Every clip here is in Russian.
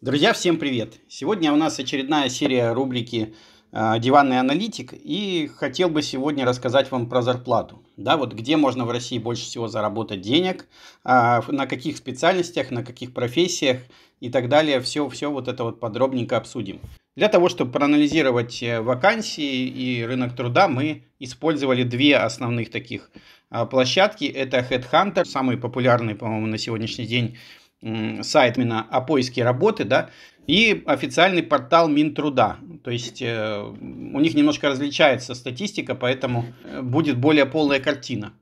Друзья, всем привет! Сегодня у нас очередная серия рубрики а, «Диванный аналитик» и хотел бы сегодня рассказать вам про зарплату. Да, вот где можно в России больше всего заработать денег, а, на каких специальностях, на каких профессиях и так далее. Все, все вот это вот подробненько обсудим. Для того, чтобы проанализировать э, вакансии и рынок труда, мы использовали две основных таких а, площадки. Это Headhunter, самый популярный, по-моему, на сегодняшний день сайт именно о поиске работы, да, и официальный портал Минтруда. То есть э, у них немножко различается статистика, поэтому э, будет более полная картина.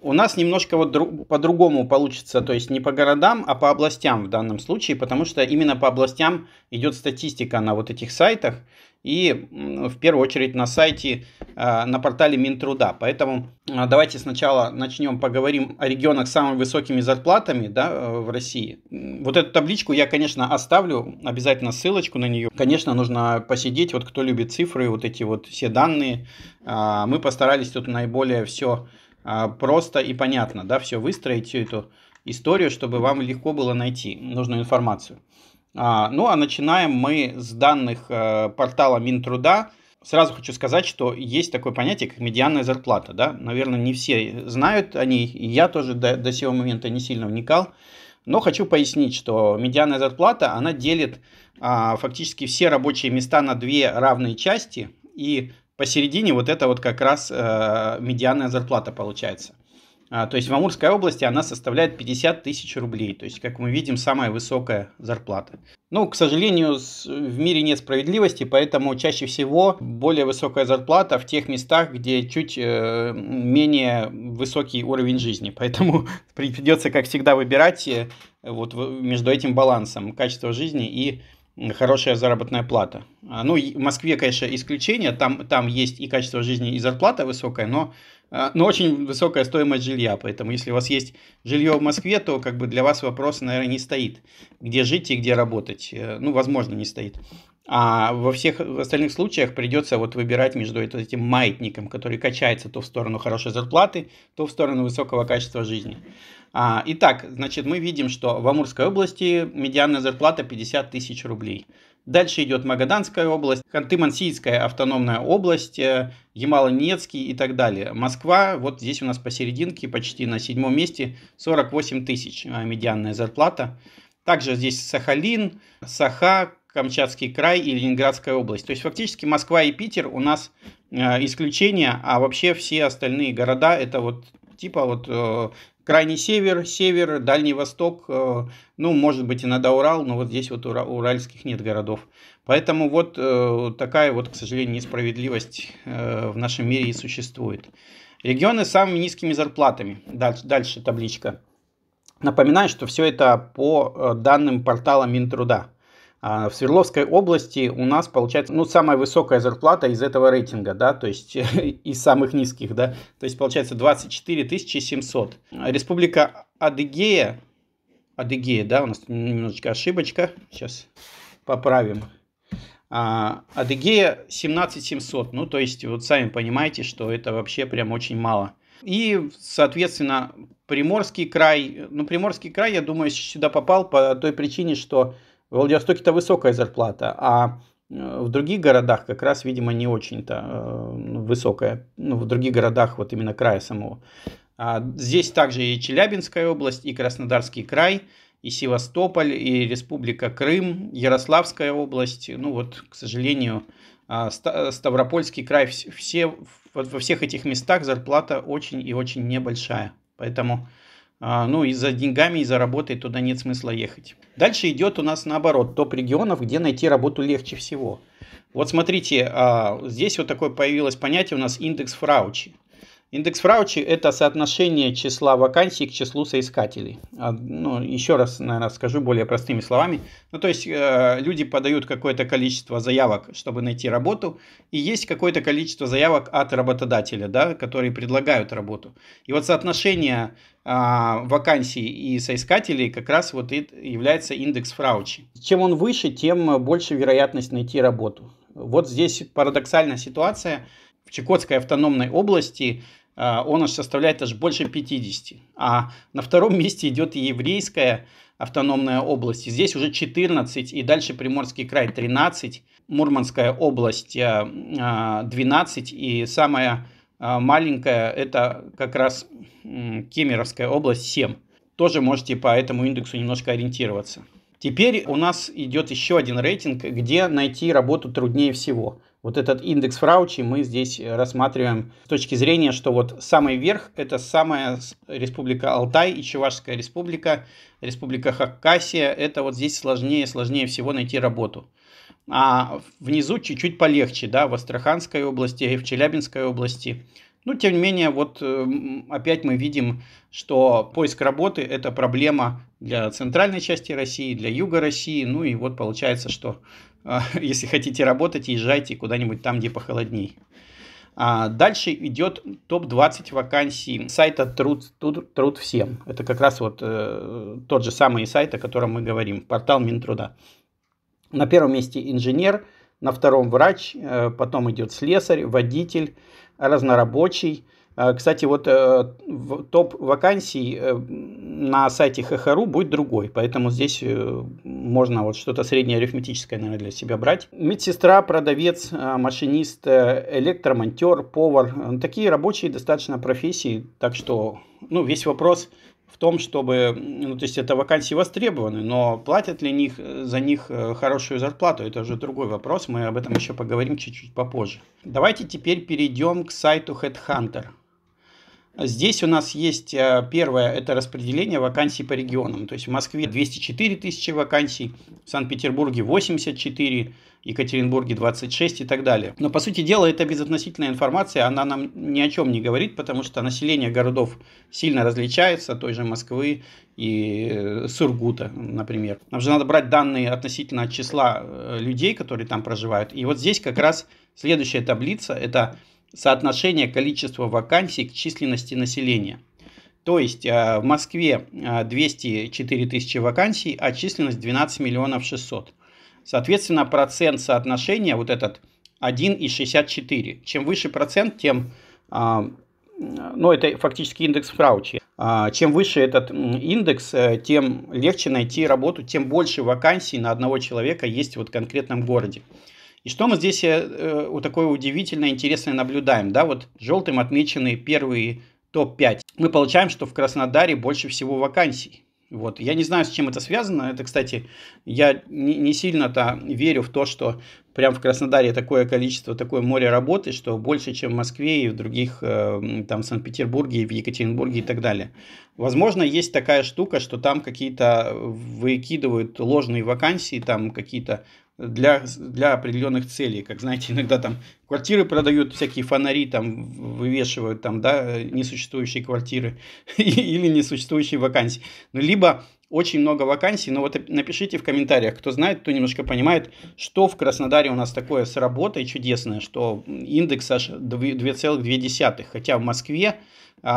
У нас немножко вот по-другому получится, то есть не по городам, а по областям в данном случае, потому что именно по областям идет статистика на вот этих сайтах и в первую очередь на сайте, а, на портале Минтруда. Поэтому а, давайте сначала начнем, поговорим о регионах с самыми высокими зарплатами да, э, в России. Вот эту табличку я, конечно, оставлю, обязательно ссылочку на нее. Конечно, нужно посидеть, вот кто любит цифры, вот эти вот все данные. А, мы постарались тут наиболее все а, просто и понятно, да, все выстроить, всю эту историю, чтобы вам легко было найти нужную информацию. А, ну а начинаем мы с данных э, портала Минтруда. Сразу хочу сказать, что есть такое понятие, как медианная зарплата. Да? Наверное, не все знают о ней, и я тоже до, до сего момента не сильно вникал. Но хочу пояснить, что медианная зарплата, она делит а, фактически все рабочие места на две равные части, и посередине вот это вот как раз э, медианная зарплата получается. А, то есть в Амурской области она составляет 50 тысяч рублей. То есть, как мы видим, самая высокая зарплата. Ну, к сожалению, в мире нет справедливости, поэтому чаще всего более высокая зарплата в тех местах, где чуть э, менее высокий уровень жизни. Поэтому придется, как всегда, выбирать э, вот между этим балансом качества жизни и хорошая заработная плата. А, ну, в Москве, конечно, исключение, там, там есть и качество жизни, и зарплата высокая, но, а, но очень высокая стоимость жилья, поэтому если у вас есть жилье в Москве, то как бы для вас вопрос, наверное, не стоит, где жить и где работать, э, ну, возможно, не стоит. А во всех остальных случаях придется вот выбирать между этим маятником, который качается то в сторону хорошей зарплаты, то в сторону высокого качества жизни. А, итак, значит, мы видим, что в Амурской области медианная зарплата 50 тысяч рублей. Дальше идет Магаданская область, Ханты-Мансийская автономная область, э, Ямало-Ненецкий и так далее. Москва, вот здесь у нас посерединке, почти на седьмом месте, 48 тысяч а, медианная зарплата. Также здесь Сахалин, Саха, Камчатский край и Ленинградская область. То есть фактически Москва и Питер у нас э, исключения, а вообще все остальные города это вот типа вот э, крайний север, север, Дальний Восток, э, ну, может быть, иногда Урал, но вот здесь вот уральских нет городов. Поэтому э, вот такая вот, к сожалению, несправедливость э, в нашем мире и существует. Регионы с самыми низкими зарплатами. Дальше, дальше табличка. Напоминаю, что все это по данным портала Минтруда. А в Свердловской области у нас получается, ну, самая высокая зарплата из этого рейтинга, да, то есть из самых низких, да, то есть получается 24 700. Республика Адыгея, Адыгея, да, у нас немножечко ошибочка, сейчас поправим. А, Адыгея 17 700, ну, то есть вот сами понимаете, что это вообще прям очень мало. И, соответственно, Приморский край, ну, Приморский край, я думаю, сюда попал по той причине, что в Владивостоке-то высокая зарплата, а э, в других городах как раз, видимо, не очень-то э, высокая. Ну, в других городах вот именно края самого. А здесь также и Челябинская область, и Краснодарский край, и Севастополь, и Республика Крым, Ярославская область. Ну вот, к сожалению, а, Ставропольский край, все, вот во всех этих местах зарплата очень и очень небольшая. Поэтому а, ну и за деньгами, и за работой туда нет смысла ехать. Дальше идет у нас наоборот, топ регионов, где найти работу легче всего. Вот смотрите, а, здесь вот такое появилось понятие у нас индекс Фраучи. Индекс Фраучи – это соотношение числа вакансий к числу соискателей. А, ну, еще раз, наверное, скажу более простыми словами. Ну, то есть, э, люди подают какое-то количество заявок, чтобы найти работу, и есть какое-то количество заявок от работодателя, да, которые предлагают работу. И вот соотношение э, вакансий и соискателей как раз вот и является индекс Фраучи. Чем он выше, тем больше вероятность найти работу. Вот здесь парадоксальная ситуация – в Чукотской автономной области Э, он аж составляет аж больше 50. А на втором месте идет еврейская автономная область. Здесь уже 14, и дальше Приморский край 13, Мурманская область 12, э, э, и самая маленькая это как раз Кемеровская область 7. Тоже можете по этому индексу немножко ориентироваться. Теперь у нас идет еще один рейтинг, где найти работу труднее всего. Вот этот индекс Фраучи мы здесь э, рассматриваем с точки зрения, что вот самый верх – это самая республика Алтай и Чувашская республика, республика Хакасия. Это вот здесь сложнее, сложнее всего найти работу. А внизу чуть-чуть полегче, да, в Астраханской области, и в Челябинской области – ну, тем не менее, вот э, опять мы видим, что поиск работы – это проблема для центральной части России, для юга России. Ну и вот получается, что э, если хотите работать, езжайте куда-нибудь там, где похолодней. А дальше идет топ-20 вакансий сайта труд, труд, труд всем. Это как раз вот э, тот же самый сайт, о котором мы говорим, портал Минтруда. На первом месте инженер, на втором врач, э, потом идет слесарь, водитель, разнорабочий. А, кстати, вот э, топ вакансий э, на сайте ХХРУ будет другой, поэтому здесь э, можно вот что-то среднее арифметическое, наверное, для себя брать. Медсестра, продавец, машинист, электромонтер, повар. Такие рабочие достаточно профессии, так что ну, весь вопрос – в том, чтобы, ну, то есть это вакансии востребованы, но платят ли них, э, за них э, хорошую зарплату, это уже другой вопрос, мы об этом еще поговорим чуть-чуть попозже. Давайте теперь перейдем к сайту Headhunter. Здесь у нас есть э, первое, это распределение вакансий по регионам. То есть в Москве 204 тысячи вакансий, в Санкт-Петербурге 84, Екатеринбурге 26 и так далее. Но по сути дела это безотносительная информация, она нам ни о чем не говорит, потому что население городов сильно различается, той же Москвы и э, Сургута, например. Нам же надо брать данные относительно числа э, людей, которые там проживают. И вот здесь как раз следующая таблица, это соотношение количества вакансий к численности населения. То есть а, в Москве 204 а, тысячи вакансий, а численность 12 миллионов 600. Соответственно, процент соотношения вот этот 1,64. Чем выше процент, тем, а, ну это фактически индекс Фраучи. Чем выше этот индекс, э, тем легче найти работу, тем больше вакансий на одного человека есть вот в конкретном городе. И что мы здесь э, вот э, такое удивительное, интересное наблюдаем, да, вот желтым отмечены первые топ-5. Мы получаем, что в Краснодаре больше всего вакансий. Вот. Я не знаю, с чем это связано. Это, кстати, я не, не сильно-то верю в то, что прям в Краснодаре такое количество, такое море работы, что больше, чем в Москве и в других, э, там, Санкт-Петербурге, в Екатеринбурге и так далее. Возможно, есть такая штука, что там какие-то э, выкидывают ложные вакансии, там какие-то для, для определенных целей. Как знаете, иногда там квартиры продают, всякие фонари там вывешивают, там, да, несуществующие квартиры или несуществующие вакансии. Ну, либо очень много вакансий, но вот напишите в комментариях, кто знает, кто немножко понимает, что в Краснодаре у нас такое с работой чудесное, что индекс аж 2,2, хотя в Москве 1,57,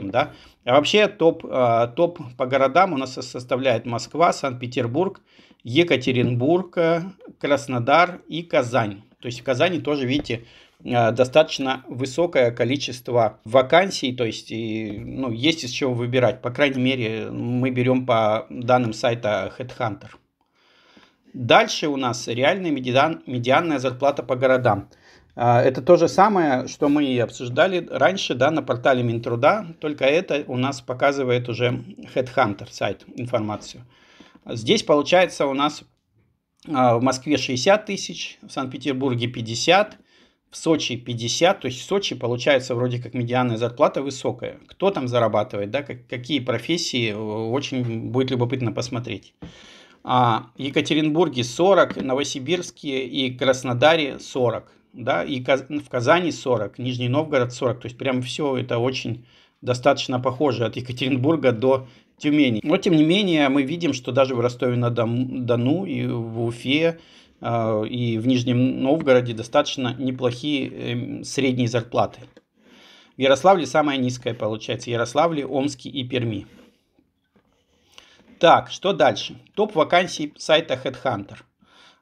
а, да. А вообще топ, а, топ по городам у нас составляет Москва, Санкт-Петербург, Екатеринбург, Краснодар и Казань. То есть в Казани тоже, видите, а, достаточно высокое количество вакансий, то есть и, ну, есть из чего выбирать. По крайней мере, мы берем по данным сайта Headhunter. Дальше у нас реальная медиан, медианная зарплата по городам. А, это то же самое, что мы и обсуждали раньше да, на портале Минтруда, только это у нас показывает уже Headhunter сайт информацию. Здесь получается у нас а, в Москве 60 тысяч, в Санкт-Петербурге 50, в Сочи 50, то есть в Сочи получается вроде как медианная зарплата высокая. Кто там зарабатывает, да, как, какие профессии, э, очень будет любопытно посмотреть. А Екатеринбурге 40, Новосибирске и Краснодаре 40, да, и в Казани 40, Нижний Новгород 40, то есть прям все это очень достаточно похоже от Екатеринбурга до Тюмени. Но тем не менее мы видим, что даже в Ростове-на-Дону и в Уфе а, и в Нижнем Новгороде достаточно неплохие эм, средние зарплаты. В Ярославле самая низкая получается. Ярославле, Омске и Перми. Так, что дальше? Топ вакансий сайта Headhunter.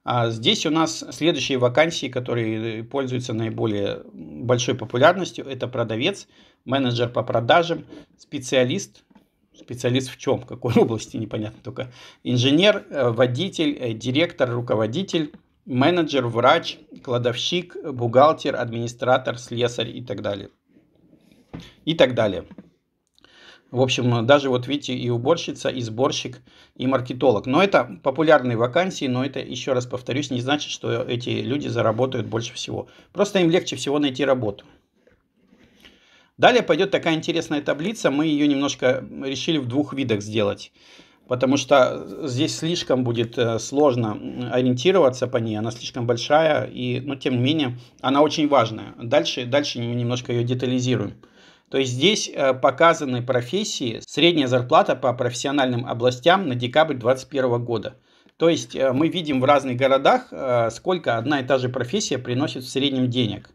А, здесь у нас следующие вакансии, которые э, пользуются наиболее большой популярностью. Это продавец, менеджер по продажам, специалист, специалист в чем, в какой области, непонятно только. Инженер, э, водитель, э, директор, руководитель, менеджер, врач, кладовщик, бухгалтер, администратор, слесарь и так далее. И так далее. В общем, даже вот видите, и уборщица, и сборщик, и маркетолог. Но это популярные вакансии, но это, еще раз повторюсь, не значит, что эти люди заработают больше всего. Просто им легче всего найти работу. Далее пойдет такая интересная таблица. Мы ее немножко решили в двух видах сделать. Потому что здесь слишком будет э, сложно ориентироваться по ней, она слишком большая, и, но ну, тем не менее она очень важная. Дальше, дальше мы немножко ее детализируем. То есть здесь э, показаны профессии, средняя зарплата по профессиональным областям на декабрь 2021 года. То есть э, мы видим в разных городах, сколько одна и та же профессия приносит в среднем денег.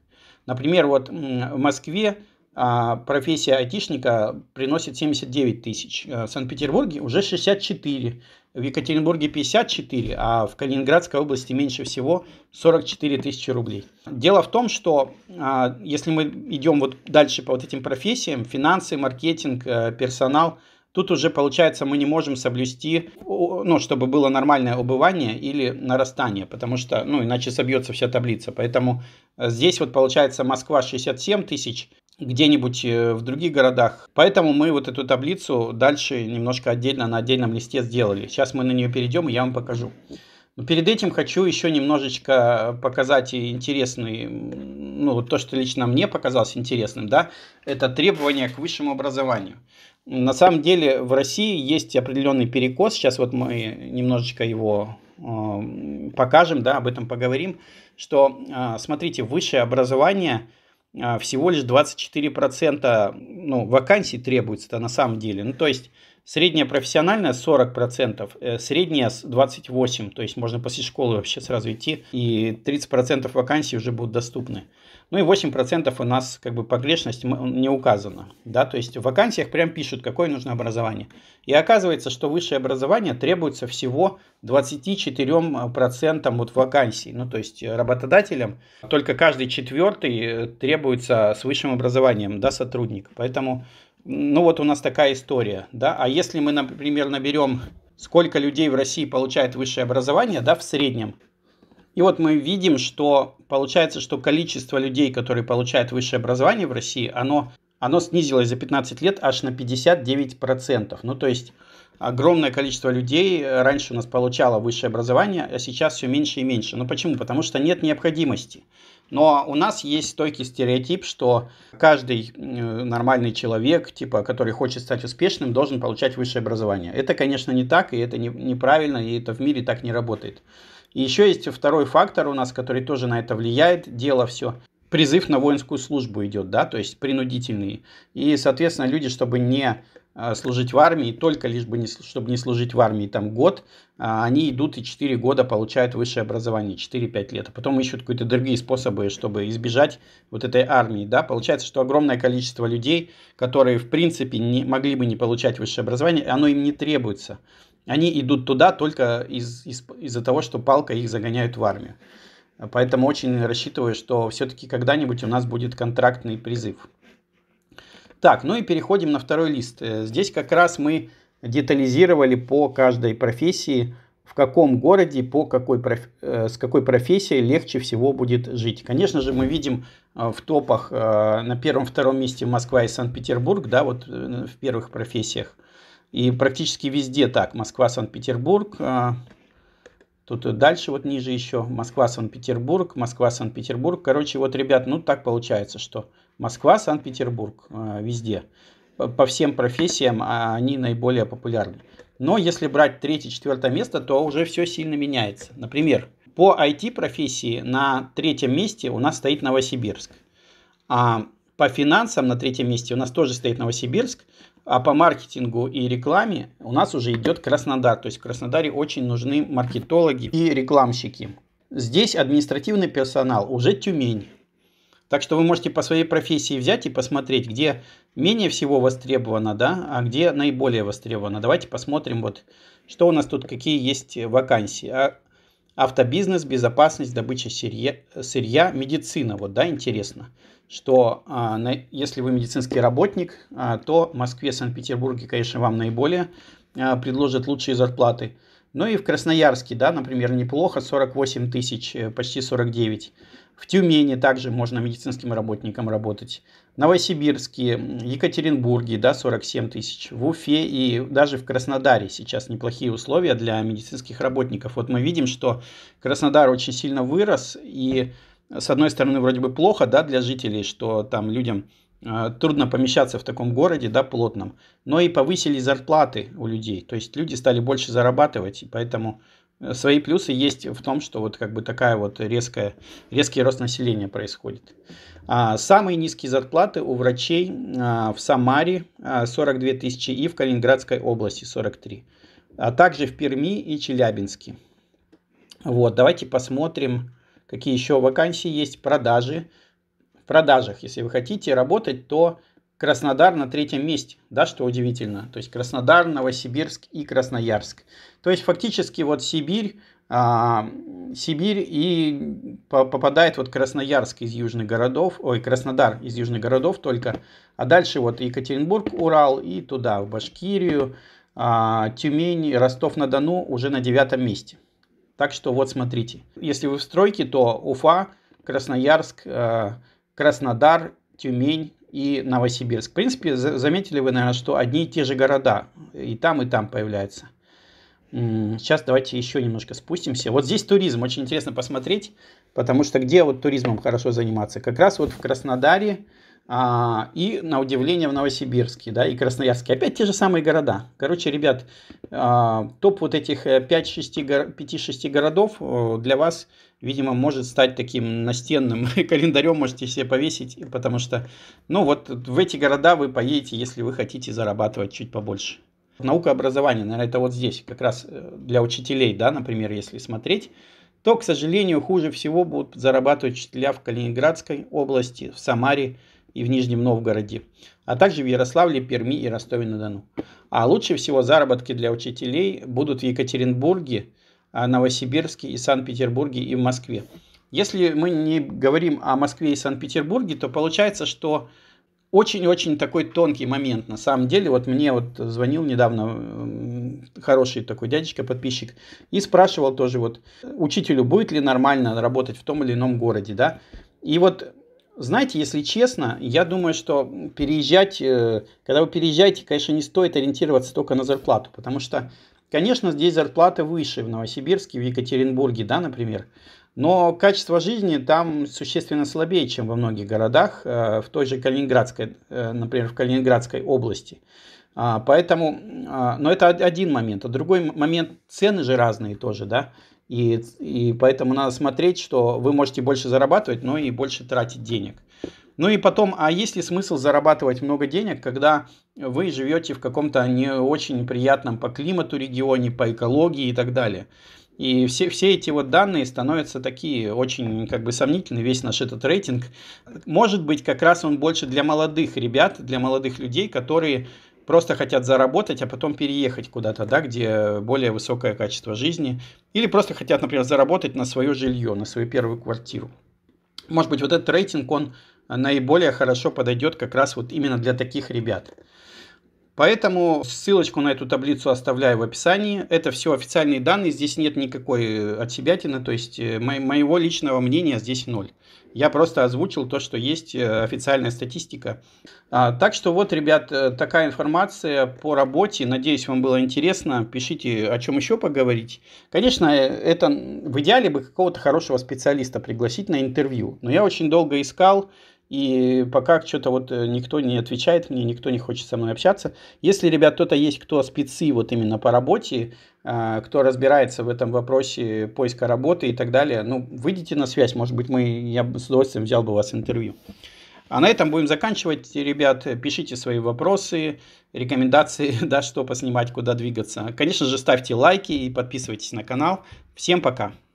Например, вот в Москве а, профессия айтишника приносит 79 тысяч, э, в Санкт-Петербурге уже 64, в Екатеринбурге 54, а в Калининградской области меньше всего 44 тысячи рублей. Дело в том, что а, если мы идем вот дальше по вот этим профессиям, финансы, маркетинг, э, персонал, тут уже получается мы не можем соблюсти, ну, чтобы было нормальное убывание или нарастание, потому что, ну, иначе собьется вся таблица. Поэтому э, здесь вот получается Москва 67 тысяч, где-нибудь э, в других городах. Поэтому мы вот эту таблицу дальше немножко отдельно на отдельном листе сделали. Сейчас мы на нее перейдем, и я вам покажу. Но перед этим хочу еще немножечко показать интересный, ну, то, что лично мне показалось интересным, да, это требования к высшему образованию. На самом деле в России есть определенный перекос, сейчас вот мы немножечко его э, покажем, да, об этом поговорим, что, э, смотрите, высшее образование – а, всего лишь 24% ну, вакансий требуется-то на самом деле. Ну, то есть средняя профессиональная 40%, э, средняя 28%, то есть можно после школы вообще сразу идти, и 30% вакансий уже будут доступны. Ну и 8% у нас как бы погрешность не указана. Да? То есть в вакансиях прям пишут, какое нужно образование. И оказывается, что высшее образование требуется всего 24% вот э, вакансий. Ну то есть э, работодателям только каждый четвертый э, требуется с высшим образованием да, сотрудник. Поэтому ну вот у нас такая история. Да? А если мы, например, наберем сколько людей в России получает высшее образование, да, в среднем, и вот мы видим, что получается, что количество людей, которые получают высшее образование в России, оно, оно снизилось за 15 лет аж на 59%. Ну, то есть огромное количество людей э, раньше у нас получало высшее образование, а сейчас все меньше и меньше. Ну почему? Потому что нет необходимости. Но у нас есть стойкий стереотип, что каждый э, нормальный человек, типа, который хочет стать успешным, должен получать высшее образование. Это, конечно, не так, и это не, неправильно, и это в мире так не работает. И еще есть второй фактор у нас, который тоже на это влияет. Дело все призыв на воинскую службу идет, да, то есть принудительный. И, соответственно, люди, чтобы не а, служить в армии, только лишь бы не, чтобы не служить в армии там год, а, они идут и 4 года получают высшее образование, 4-5 лет, а потом ищут какие-то другие способы, чтобы избежать вот этой армии, да, получается, что огромное количество людей, которые, в принципе, не, могли бы не получать высшее образование, оно им не требуется, они идут туда только из, из, из-за того, что палка их загоняют в армию. Поэтому очень рассчитываю, что все-таки когда-нибудь у нас будет контрактный призыв. Так, ну и переходим на второй лист. Э, здесь как раз мы детализировали по каждой профессии, в каком городе, по какой, проф... Э, с какой профессией легче всего будет жить. Конечно же, мы видим э, в топах на первом-втором месте Москва и Санкт-Петербург, да, вот в первых профессиях – и практически везде так. Москва, Санкт-Петербург. А, тут дальше вот ниже еще Москва, Санкт-Петербург, Москва, Санкт-Петербург. Короче, вот, ребят, ну так получается, что Москва, Санкт-Петербург а, везде. По всем профессиям а, они наиболее популярны. Но если брать третье, четвертое место, то уже все сильно меняется. Например, по IT-профессии на третьем месте у нас стоит Новосибирск. А по финансам на третьем месте у нас тоже стоит Новосибирск, а по маркетингу и рекламе у нас уже идет Краснодар. То есть в Краснодаре очень нужны маркетологи и рекламщики. Здесь административный персонал, уже Тюмень. Так что вы можете по своей профессии взять и посмотреть, где менее всего востребовано, да, а где наиболее востребовано. Давайте посмотрим, вот, что у нас тут, какие есть вакансии. А, автобизнес, безопасность, добыча сырья, сырья, медицина, вот, да, интересно что а, если вы медицинский работник, а, то в Москве, Санкт-Петербурге, конечно, вам наиболее а, предложат лучшие зарплаты. Ну и в Красноярске, да, например, неплохо, 48 тысяч, э, почти 49. В Тюмени также можно медицинским работникам работать. Новосибирске, Екатеринбурге, да, 47 тысяч. В Уфе и даже в Краснодаре сейчас неплохие условия для медицинских работников. Вот мы видим, что Краснодар очень сильно вырос, и с одной стороны, вроде бы плохо да, для жителей, что там людям э, трудно помещаться в таком городе, да, плотном, но и повысили зарплаты у людей, то есть люди стали больше зарабатывать, и поэтому э, свои плюсы есть в том, что вот как бы такая вот резкая, резкий рост населения происходит. А самые низкие зарплаты у врачей э, в Самаре 42 тысячи и в Калининградской области 43, а также в Перми и Челябинске. Вот, давайте посмотрим, какие еще вакансии есть, продажи. В продажах, если вы хотите работать, то Краснодар на третьем месте, да, что удивительно. То есть Краснодар, Новосибирск и Красноярск. То есть фактически вот Сибирь, а, Сибирь и по попадает вот Красноярск из южных городов, ой, Краснодар из южных городов только, а дальше вот Екатеринбург, Урал и туда, в Башкирию, а, Тюмень, Ростов-на-Дону уже на девятом месте. Так что вот смотрите. Если вы в стройке, то Уфа, Красноярск, э, Краснодар, Тюмень и Новосибирск. В принципе, заметили вы, наверное, что одни и те же города и там, и там появляются. Сейчас давайте еще немножко спустимся. Вот здесь туризм, очень интересно посмотреть, потому что где вот туризмом хорошо заниматься? Как раз вот в Краснодаре, а, и, на удивление, в Новосибирске, да, и Красноярске. Опять те же самые города. Короче, ребят, а, топ вот этих 5-6 э, городов э, для вас, видимо, может стать таким настенным календарем, можете себе повесить, потому что, ну, вот в эти города вы поедете, если вы хотите зарабатывать чуть побольше. Наука образования, наверное, это вот здесь, как раз э, для учителей, да, например, если смотреть, то, к сожалению, хуже всего будут зарабатывать учителя в Калининградской области, в Самаре, и в Нижнем Новгороде, а также в Ярославле, Перми и Ростове-на-Дону. А лучше всего заработки для учителей будут в Екатеринбурге, а Новосибирске и Санкт-Петербурге и в Москве. Если мы не говорим о Москве и Санкт-Петербурге, то получается, что очень-очень такой тонкий момент. На самом деле, вот мне вот звонил недавно хороший такой дядечка, подписчик, и спрашивал тоже вот учителю, будет ли нормально работать в том или ином городе, да. И вот знаете, если честно, я думаю, что переезжать, э, когда вы переезжаете, конечно, не стоит ориентироваться только на зарплату, потому что, конечно, здесь зарплата выше в Новосибирске, в Екатеринбурге, да, например, но качество жизни там существенно слабее, чем во многих городах, э, в той же Калининградской, э, например, в Калининградской области. А, поэтому, а, но это один момент. А другой момент, цены же разные тоже, да. И, и поэтому надо смотреть, что вы можете больше зарабатывать, но и больше тратить денег. Ну и потом, а есть ли смысл зарабатывать много денег, когда вы живете в каком-то не очень приятном по климату регионе, по экологии и так далее? И все, все эти вот данные становятся такие очень как бы сомнительные, весь наш этот рейтинг. Может быть, как раз он больше для молодых ребят, для молодых людей, которые просто хотят заработать, а потом переехать куда-то, да, где более высокое качество жизни, или просто хотят, например, заработать на свое жилье, на свою первую квартиру. Может быть, вот этот рейтинг, он наиболее хорошо подойдет как раз вот именно для таких ребят. Поэтому ссылочку на эту таблицу оставляю в описании. Это все официальные данные, здесь нет никакой отсебятины, то есть мо- э, моего личного мнения здесь ноль. Я просто озвучил то, что есть э, официальная статистика. А, так что вот, ребят, э, такая информация по работе. Надеюсь, вам было интересно. Пишите, о чем еще поговорить. Конечно, э, это в идеале бы какого-то хорошего специалиста пригласить на интервью. Но я очень долго искал, и пока что-то вот э, никто не отвечает мне, никто не хочет со мной общаться. Если, ребят, кто-то есть, кто спецы вот именно по работе, а, кто разбирается в этом вопросе поиска работы и так далее, ну, выйдите на связь, может быть, мы, я с удовольствием взял бы у вас интервью. А на этом будем заканчивать, ребят. Пишите свои вопросы, рекомендации, да, что поснимать, куда двигаться. Конечно же, ставьте лайки и подписывайтесь на канал. Всем пока!